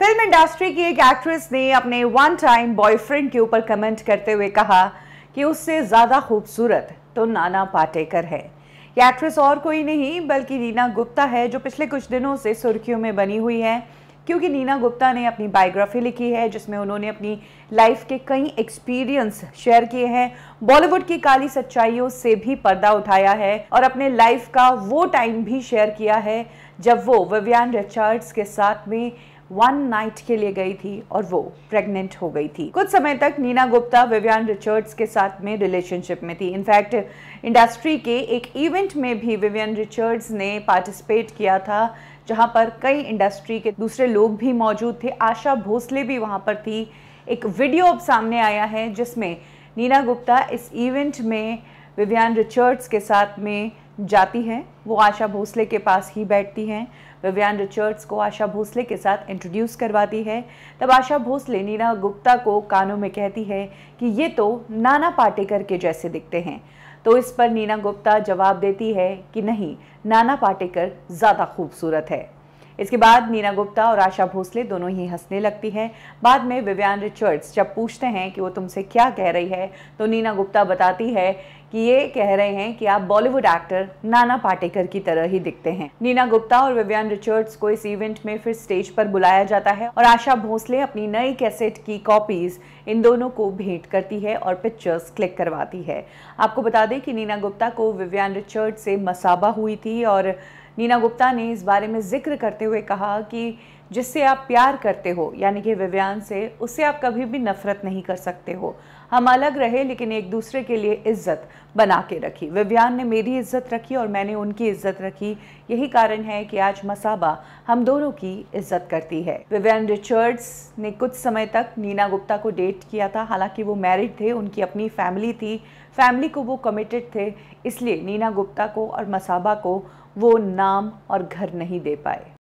film industry की एक actress ने अपने वन टाइम बॉयफ्रेंड के ऊपर कमेंट करते हुए कहा कि उससे ज़्यादा खूबसूरत तो नाना पाटेकर है ये एक्ट्रेस और कोई नहीं बल्कि नीना गुप्ता है जो पिछले कुछ दिनों से सुर्खियों में बनी हुई है क्योंकि नीना गुप्ता ने अपनी बायोग्राफी लिखी है जिसमें उन्होंने अपनी लाइफ के कई एक्सपीरियंस शेयर किए हैं बॉलीवुड की काली सच्चाइयों से भी पर्दा उठाया है और अपने लाइफ का वो टाइम भी शेयर किया है जब वो विवियन रिचर्ड्स के साथ में वन नाइट के लिए गई थी और वो प्रेग्नेंट हो गई थी कुछ समय तक नीना गुप्ता विव्यान रिचर्ड्स के साथ में रिलेशनशिप में थी इनफैक्ट इंडस्ट्री के एक इवेंट में भी विवियन रिचर्ड्स ने पार्टिसिपेट किया था जहाँ पर कई इंडस्ट्री के दूसरे लोग भी मौजूद थे आशा भोसले भी वहाँ पर थी एक वीडियो अब सामने आया है जिसमें नीना गुप्ता इस इवेंट में विवियन रिचर्ड्स के साथ में जाती हैं वो आशा भोसले के पास ही बैठती हैं विव्यान रिचर्ड्स को आशा भोसले के साथ इंट्रोड्यूस करवाती है तब आशा भोसले नीना गुप्ता को कानों में कहती है कि ये तो नाना पाटेकर के जैसे दिखते हैं तो इस पर नीना गुप्ता जवाब देती है कि नहीं नाना पाटेकर ज़्यादा खूबसूरत है इसके बाद नीना गुप्ता और आशा भोसले दोनों ही हंसने लगती हैं बाद में विवियान रिचर्ड्स जब पूछते हैं कि वो तुमसे क्या कह रही है तो नीना गुप्ता बताती है कि ये कह रहे हैं कि आप बॉलीवुड एक्टर नाना पाटेकर की तरह ही दिखते हैं नीना गुप्ता और विवियान रिचर्ड्स को इस इवेंट में फिर स्टेज पर बुलाया जाता है और आशा भोसले अपनी नई कैसेट की कॉपीज इन दोनों को भेंट करती है और पिक्चर्स क्लिक करवाती है आपको बता दें कि नीना गुप्ता को विवियान रिचर्ड से मसाबा हुई थी और नीना गुप्ता ने इस बारे में जिक्र करते हुए कहा कि जिससे आप प्यार करते हो यानी कि विव्यान से उससे आप कभी भी नफरत नहीं कर सकते हो हम अलग रहे लेकिन एक दूसरे के लिए इज्जत बना के रखी विव्यान ने मेरी इज्जत रखी और मैंने उनकी इज्जत रखी यही कारण है कि आज मसाबा हम दोनों की इज्जत करती है विव्यान रिचर्ड्स ने कुछ समय तक नीना गुप्ता को डेट किया था हालांकि वो मैरिड थे उनकी अपनी फैमिली थी फैमिली को वो कमिटेड थे इसलिए नीना गुप्ता को और मसाबा को वो नाम और घर नहीं दे पाए